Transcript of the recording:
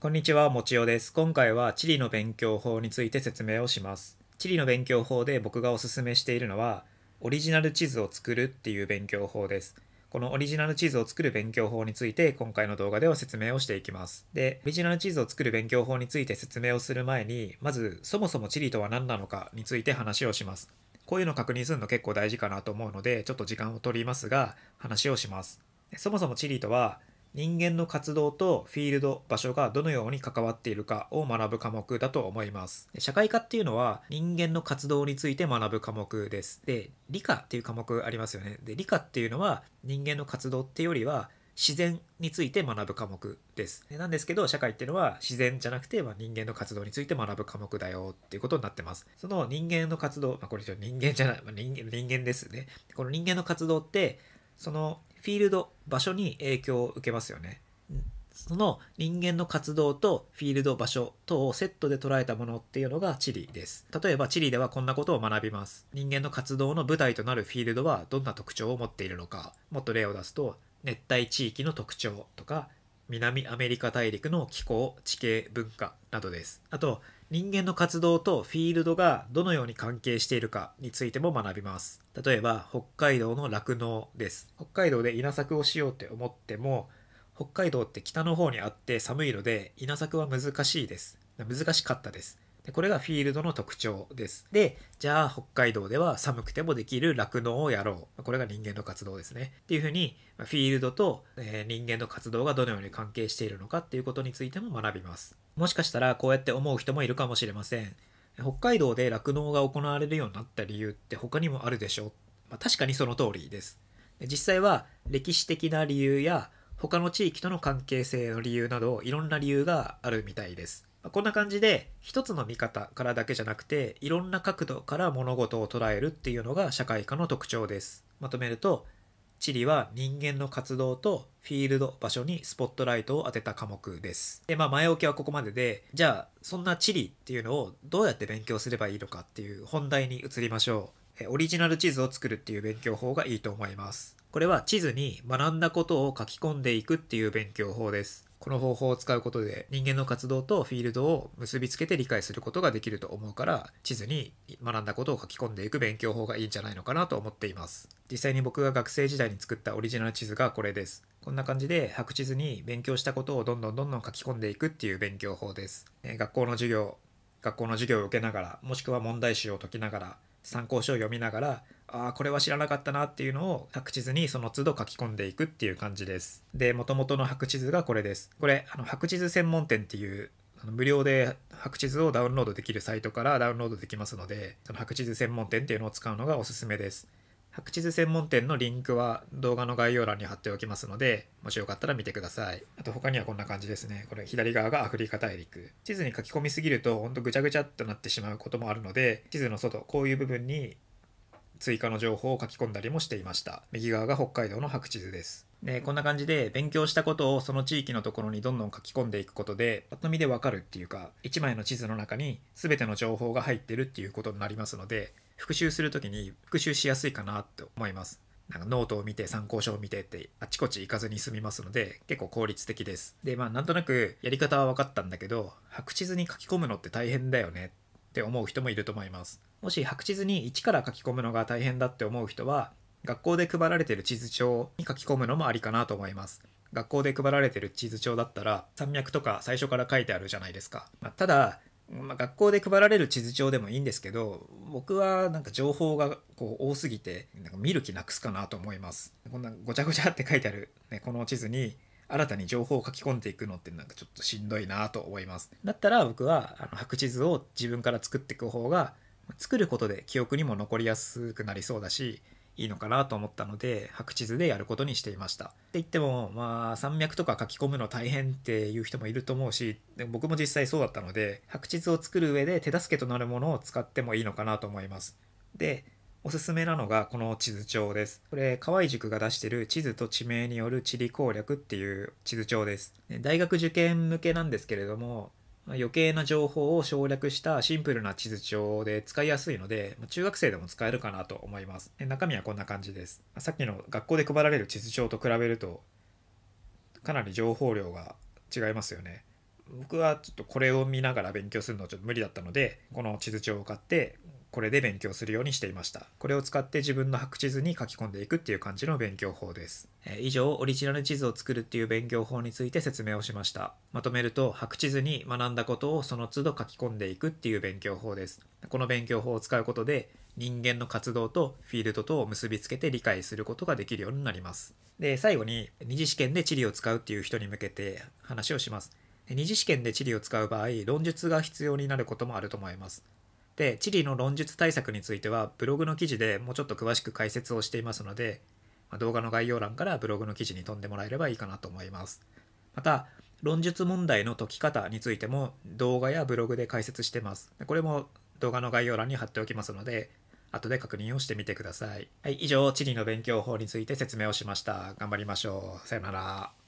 こんにちは、もちよです。今回は地理の勉強法について説明をします。地理の勉強法で僕がおすすめしているのは、オリジナル地図を作るっていう勉強法です。このオリジナル地図を作る勉強法について今回の動画では説明をしていきます。で、オリジナル地図を作る勉強法について説明をする前に、まずそもそも地理とは何なのかについて話をします。こういうのを確認するの結構大事かなと思うので、ちょっと時間を取りますが、話をします。そもそも地理とは、人間の活動とフィールド、場所がどのように関わっているかを学ぶ科目だと思います。社会科っていうのは人間の活動について学ぶ科目です。で、理科っていう科目ありますよね。で、理科っていうのは人間の活動ってよりは自然について学ぶ科目です。なんですけど、社会っていうのは自然じゃなくて、ま人間の活動について学ぶ科目だよっていうことになってます。その人間の活動、まあ、これ人間じゃない、まあ、人人間ですね。この人間の活動って、そのフィールド、場所に影響を受けますよね。その人間の活動とフィールド、場所等をセットで捉えたものっていうのが地理です。例えば地理ではこんなことを学びます。人間の活動の舞台となるフィールドはどんな特徴を持っているのか。もっと例を出すと、熱帯地域の特徴とか、南アメリカ大陸の気候、地形、文化などです。あと、人間の活動とフィールドがどのように関係しているかについても学びます。例えば、北海道の酪農です。北海道で稲作をしようって思っても、北海道って北の方にあって寒いので稲作は難しいです。難しかったです。これがフィールドの特徴です。で、じゃあ北海道では寒くてもできる酪農をやろう。これが人間の活動ですね。っていうふうに、フィールドと人間の活動がどのように関係しているのかっていうことについても学びます。もしかしたらこうやって思う人もいるかもしれません。北海道で酪農が行われるようになった理由って他にもあるでしょまあ、確かにその通りです。実際は歴史的な理由や他の地域との関係性の理由などいろんな理由があるみたいです。こんな感じで一つの見方からだけじゃなくていろんな角度から物事を捉えるっていうのが社会科の特徴ですまとめると地理は人間の活動とフィールド場所にスポットライトを当てた科目ですでまあ前置きはここまででじゃあそんな地理っていうのをどうやって勉強すればいいのかっていう本題に移りましょうオリジナル地図を作るっていう勉強法がいいと思いますこれは地図に学んだことを書き込んでいくっていう勉強法ですこの方法を使うことで人間の活動とフィールドを結びつけて理解することができると思うから地図に学んだことを書き込んでいく勉強法がいいんじゃないのかなと思っています実際に僕が学生時代に作ったオリジナル地図がこれですこんな感じで白地図に勉強したことをどんどんどんどん書き込んでいくっていう勉強法です学校の授業学校の授業を受けながらもしくは問題集を解きながら参考書を読みながらああこれは知らなかったなっていうのを白地図にその都度書き込んでいくっていう感じです。で元々の白地図がこれです。これあの白地図専門店っていう無料で白地図をダウンロードできるサイトからダウンロードできますのでその白地図専門店っていうのを使うのがおすすめです。白地図専門店のリンクは動画の概要欄に貼っておきますので、もしよかったら見てください。あと他にはこんな感じですね。これ左側がアフリカ大陸。地図に書き込みすぎるとほんとぐちゃぐちゃっとなってしまうこともあるので、地図の外、こういう部分に追加の情報を書き込んだりもしていました右側が北海道の白地図ですでこんな感じで勉強したことをその地域のところにどんどん書き込んでいくことでパッと見でわかるっていうか1枚の地図の中に全ての情報が入ってるっていうことになりますので復習する時に復習しやすいかなと思いますなんかノートを見て参考書を見てってあちこち行かずに済みますので結構効率的です。でまあなんとなくやり方は分かったんだけど白地図に書き込むのって大変だよねって思う人もいると思います。もし白地図に1から書き込むのが大変だって思う人は、学校で配られてる地図帳に書き込むのもありかなと思います。学校で配られてる地図帳だったら山脈とか最初から書いてあるじゃないですか。まあ、ただ、まあ、学校で配られる地図帳でもいいんですけど僕はなんか情報がこう多すぎてなんか見る気なくすかなと思いますこんなごちゃごちゃって書いてある、ね、この地図に新たに情報を書き込んでいくのってなんかちょっとしんどいなと思います。だったら僕はあの白地図を自分から作っていく方が作ることで記憶にも残りやすくなりそうだしいいのかなと思ったので白地図でやることにしていました。って言ってもまあ山脈とか書き込むの大変っていう人もいると思うしでも僕も実際そうだったので白地図を作る上で手助けとなるものを使ってもいいのかなと思います。でおすすめなのがこの地図帳です。これ、河合塾が出してる地図と地名による地理攻略っていう地図帳です。大学受験向けなんですけれども、余計な情報を省略したシンプルな地図帳で使いやすいので、中学生でも使えるかなと思います。中身はこんな感じです。さっきの学校で配られる地図帳と比べると、かなり情報量が違いますよね。僕はちょっとこれを見ながら勉強するのはちょっと無理だったので、この地図帳を買ってこれで勉強するようにしていました。これを使って自分の白地図に書き込んでいくっていう感じの勉強法です。え以上、オリジナル地図を作るっていう勉強法について説明をしました。まとめると、白地図に学んだことをその都度書き込んでいくっていう勉強法です。この勉強法を使うことで、人間の活動とフィールドとを結びつけて理解することができるようになります。で、最後に、二次試験で地理を使うっていう人に向けて話をします。二次試験で地理を使う場合、論述が必要になることもあると思います。で地理の論述対策についてはブログの記事でもうちょっと詳しく解説をしていますので、ま動画の概要欄からブログの記事に飛んでもらえればいいかなと思いますまた論述問題の解き方についても動画やブログで解説してますこれも動画の概要欄に貼っておきますので後で確認をしてみてくださいはい以上地理の勉強法について説明をしました頑張りましょうさよなら